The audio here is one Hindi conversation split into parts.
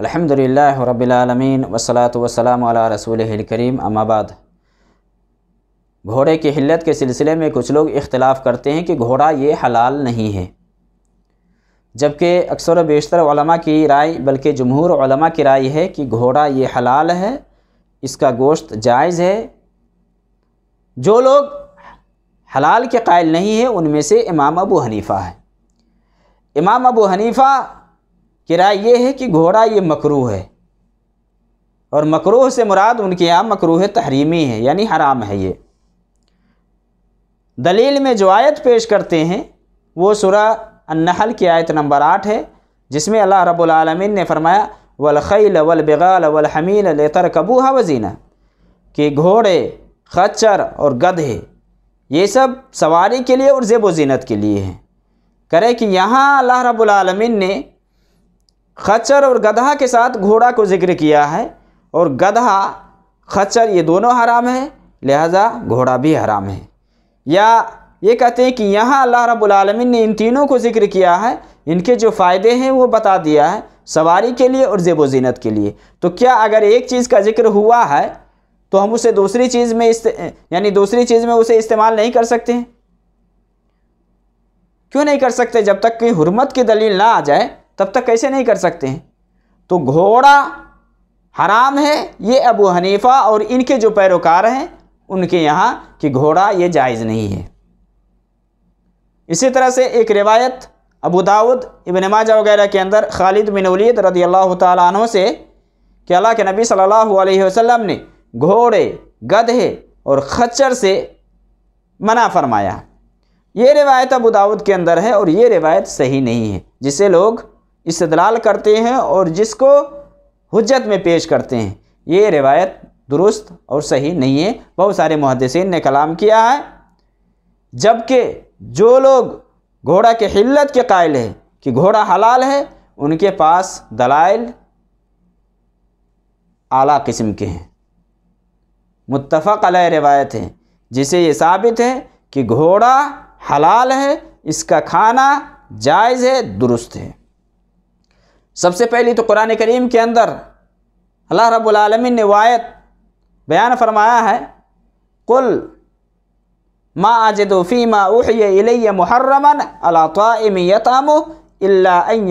अलहमदिल्ला रबालमीन वसलात वसलाम रसूल करीम अमाबाद घोड़े की हिल्लत के सिलसिले में कुछ लोग इख्तलाफ़ करते हैं कि घोड़ा ये हलाल नहीं है जबकि अक्सर बेशतर की राय बल्कि जमहूर की राय है कि घोड़ा ये हलाल है इसका गोश्त जायज़ है जो लोग हलाल के कायल नहीं हैं उनमें से इमाम अबू हनीफ़ा है इमाम अबू हनीफ़ा कि राय ये है कि घोड़ा ये मकरू है और मकरूह से मुराद उनके यहाँ मकरूह तहरीमी है यानी हराम है ये दलील में जो आयत पेश करते हैं वो सुरा अन्नहल की आयत नंबर आठ है जिसमें अल्लाह रबालमीन ने फरमाया वलखैल वल वलहमील लेतर कबूहा वजीना कि घोड़े खच्चर और गधे ये सब सवारी के लिए और जेब व जीनत के लिए हैं करें कि यहाँ अल्लाह रबालमीन ने खच्चर और गधा के साथ घोड़ा को जिक्र किया है और गधा खच्चर ये दोनों हराम है लिहाजा घोड़ा भी हराम है या ये कहते हैं कि यहाँ अल्लाह रबालमीन ने इन तीनों को जिक्र किया है इनके जो फ़ायदे हैं वो बता दिया है सवारी के लिए और जेबो जीनत के लिए तो क्या अगर एक चीज़ का जिक्र हुआ है तो हम उसे दूसरी चीज़ में यानी दूसरी चीज़ में उसे इस्तेमाल नहीं कर सकते क्यों नहीं कर सकते जब तक कि हरमत की दलील ना आ जाए तब तक कैसे नहीं कर सकते हैं तो घोड़ा हराम है ये अबू हनीफा और इनके जो पैरोकार हैं उनके यहाँ कि घोड़ा ये जायज़ नहीं है इसी तरह से एक रिवायत अबू दाऊद इबन माजा वगैरह के अंदर खालिद बिन वलीद रदी अल्लाह तु से कि अल्लाह के नबी सल्लल्लाहु अलैहि वसल्लम ने घोड़े गधे और खच्चर से मना फरमाया ये रिवायत अबू दाऊद के अंदर है और ये रिवायत सही नहीं है जिसे लोग इस्तलाल करते हैं और जिसको हजत में पेश करते हैं ये रिवायत दुरुस्त और सही नहीं है बहुत सारे मुहदसिन ने कलाम किया है जबकि जो लोग घोड़ा के हिल्लत के कायल है कि घोड़ा हलाल है उनके पास दलाइल आला किस्म के हैं मुतफ़ अलह रिवायत हैं जिसे ये साबित है कि घोड़ा हलाल है इसका खाना जायज़ है दुरुस्त है सबसे पहली तो कुरान करीम के अंदर अल्लाह रबालमिन ने वायत बयान फरमाया है कुल मा आजदोफ़ी मा उहिय मुहर्रमन अलाताम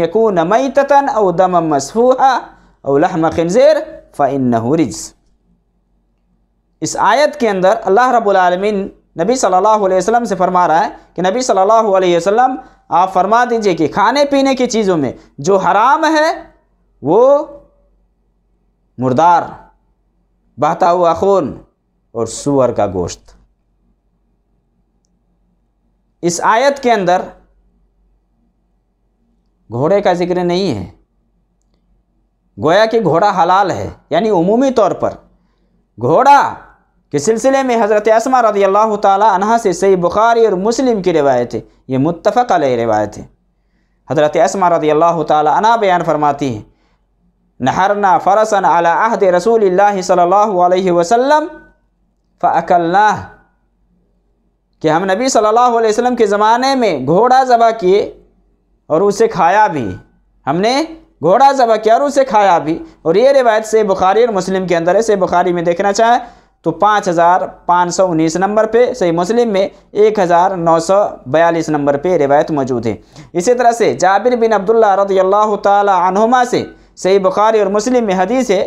यकून मैतन अव दम मसफूहा अवलहम खनज़ेर इस आयत के अंदर अल्लाह रब्लमिन नबी सल्लल्लाहु अलैहि वसल्लम से फरमा रहा है कि नबी सल्लल्लाहु अलैहि वसल्लम आप फरमा दीजिए कि खाने पीने की चीज़ों में जो हराम है वो मुर्दार बहता हुआ खून और सुअर का गोश्त इस आयत के अंदर घोड़े का जिक्र नहीं है गोया कि घोड़ा हलाल है यानी उमूमी तौर पर घोड़ा के सिलसिले में हज़रत आसमा रदी अल्लाह तह से सही बुखारी और मुस्लिम की रिवायत है ये मुतफ़ अल रिवायत है हज़रत आसमा रदी अल्लाह तह बयान फरमाती है नहरना फ़रसन अलाद रसूल सल्ला वसम फ़ल्ला कि हम नबी सल्लल्लाहु अलैहि वसल्लम के ज़माने में घोड़ा ज़बह किए और उसे खाया भी हमने घोड़ा ज़बह किया और उसे खाया भी और ये रिवायत से बुखारी और मुस्लिम के अंदर है से बुखारी में देखना चाहें तो पाँच हज़ार पाँच सौ उन्नीस नंबर पे सही मुस्लिम में एक हज़ार नौ सौ बयालीस नंबर पे रिवायत मौजूद है इसी तरह से जाबिर बिन अब्दुल्ला रदी अल्लाह से सही बुखारी और मुस्लिम में हदीस है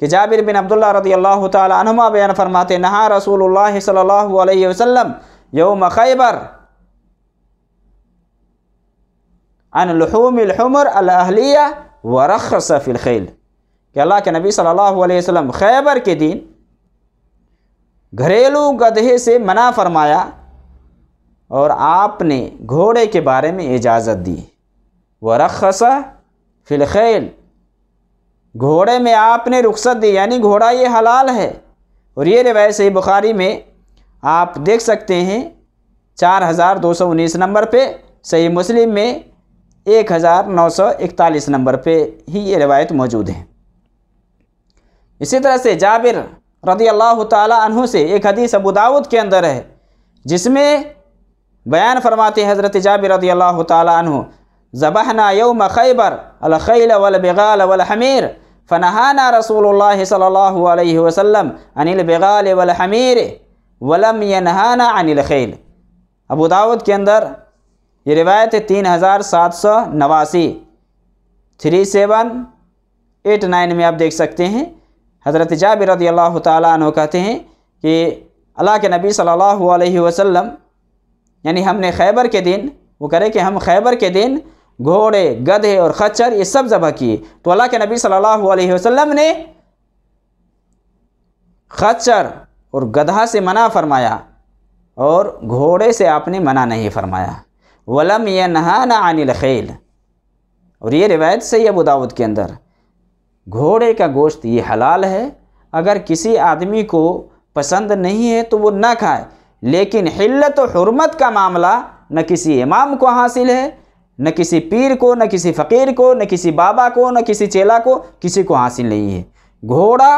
कि जाबिर बिन अब्दुल्ला रदी अल्लाह बयान फरमाते नहा रसूल सल्ला वसम यौम खैबर अनलहूमर अलहलिया व रख सफ़िल खैल कि अल्लाह के नबी सल्लल्लाहु अलैहि वसल्लम खैबर के दिन घरेलू गधे से मना फरमाया और आपने घोड़े के बारे में इजाज़त दी व रखसा फिलखेल घोड़े में आपने रुख्सत दी यानी घोड़ा ये हलाल है और ये रिवायत सही बुखारी में आप देख सकते हैं चार हज़ार दो सौ उन्नीस नंबर पे सही मुस्लिम में एक हज़ार नौ सौ इकतालीस नंबर पे ही ये रिवायत मौजूद है इसी तरह से जाबिर रदी अल्लाह तु से एक हदीस अबू दाऊद के अंदर है जिसमें बयान फरमाते हज़रत जाबिर रदी अल्लाह तु ज़बहना यौम खैबर अलखैल वल वलहमीर फ़नहाना रसूल सल अलैहि अनिल बेगाल वलहमीर वलम यहाना अनिल खैल अबू दाऊद के अंदर ये रिवायत है तीन हज़ार सात सौ नवासी थ्री सेवन एट नाइन में आप देख सकते हैं हज़रत जाब रदी अल्लाह तु कहते हैं कि अल्लाह के नबी सल्लल्लाहु अलैहि वसल्लम यानी हमने खैबर के दिन वो करे कि हम खैबर के दिन घोड़े गधे और खच्चर ये सब जबह किए तो अल्लाह के नबी सल्लल्लाहु अलैहि वसल्लम ने खच्चर और गधा से मना फरमाया और घोड़े से आपने मना नहीं फरमाया वलम यह नहा ना अनिल खेल और ये रिवायत सही अबू दाऊद के अंदर घोड़े का गोश्त ये हलाल है अगर किसी आदमी को पसंद नहीं है तो वो ना खाए लेकिन हिल्लत और हरमत का मामला न किसी इमाम को हासिल है न किसी पीर को न किसी फ़कीर को न किसी बाबा को न किसी चेला को किसी को हासिल नहीं है घोड़ा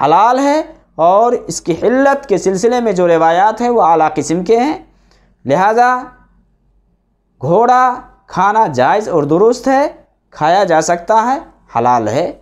हलाल है और इसकी हिल्लत के सिलसिले में जो रिवायात हैं वो आला किस्म के हैं लिहाजा घोड़ा खाना जायज़ और दुरुस्त है खाया जा सकता है हलाल है